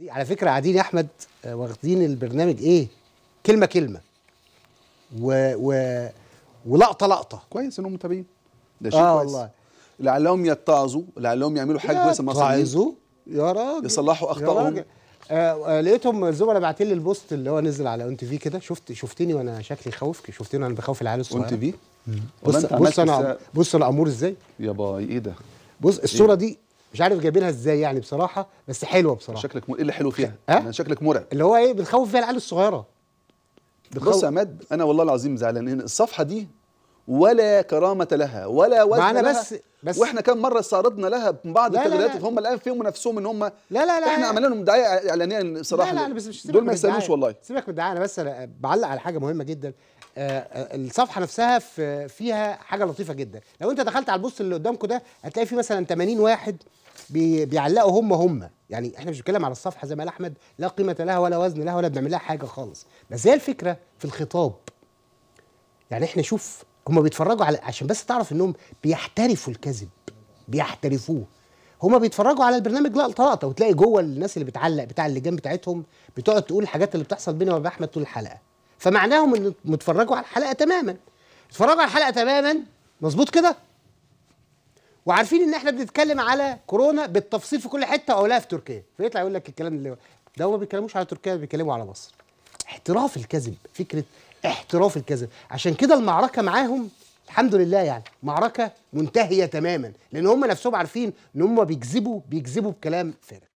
دي على فكره قاعدين يا احمد آه، واخدين البرنامج ايه كلمه كلمه و, و... ولقطه لقطه كويس انهم متابعين ده شيء آه كويس والله لعلهم يتعظوا لعلهم يعملوا حاجه كويسه يتعظوا يا راجل يصلحوا اخطائهم آه،, آه, لقيتهم الزملاء باعتين لي البوست اللي هو نزل على اون تي في كده شفت شفتني وانا شكلي خوفك شفتني وانا بخوف العيال الصغيره اون تي في بص بص انا بص انا امور ازاي يابا ايه ده بص الصوره إيه؟ دي مش عارف جايبينها ازاي يعني بصراحه بس حلوه بصراحه شكلك ايه اللي حلو فيها؟ أه؟ شكلك مرعب اللي هو ايه بتخوف فيها العيال الصغيره بص يا عماد انا والله العظيم زعلان الصفحه دي ولا كرامه لها ولا وزن معنا لها بس بس واحنا كم مره استعرضنا لها من بعض التغريدات اللي هم الان فيهم نفسهم ان هم لا لا لا احنا عملنا لهم دعايه اعلانيه صراحه لا لا انا بس مش دول ما يستاهلوش والله سيبك من الدعايه انا بس بعلق على حاجه مهمه جدا آه، آه، الصفحه نفسها في فيها حاجه لطيفه جدا لو انت دخلت على البوست اللي قدامكم ده هتلاقي فيه مثلا 80 واحد بيعلقوا هم هم يعني احنا مش بنتكلم على الصفحه زي ما قال احمد لا قيمه لها ولا وزن لها ولا بنعمل لها حاجه خالص بس هي الفكره في الخطاب يعني احنا شوف هم بيتفرجوا على عشان بس تعرف انهم بيحترفوا الكذب بيحترفوه هما بيتفرجوا على البرنامج لا طلقطه وتلاقي جوه الناس اللي بتعلق بتاع اللجان بتاعتهم بتقعد تقول الحاجات اللي بتحصل بيني وبين احمد طول الحلقه فمعناهم ان متفرجوا على الحلقه تماما اتفرجوا على الحلقه تماما مظبوط كده وعارفين ان احنا بنتكلم على كورونا بالتفصيل في كل حته او لا في تركيا فيطلع يقول لك الكلام اللي ده ما بيتكلموش على تركيا بيتكلموا على مصر احتراف الكذب فكره احتراف الكذب عشان كده المعركه معاهم الحمد لله يعني معركه منتهيه تماما لان هم نفسهم عارفين ان هم بيكذبوا بيكذبوا بكلام فارغ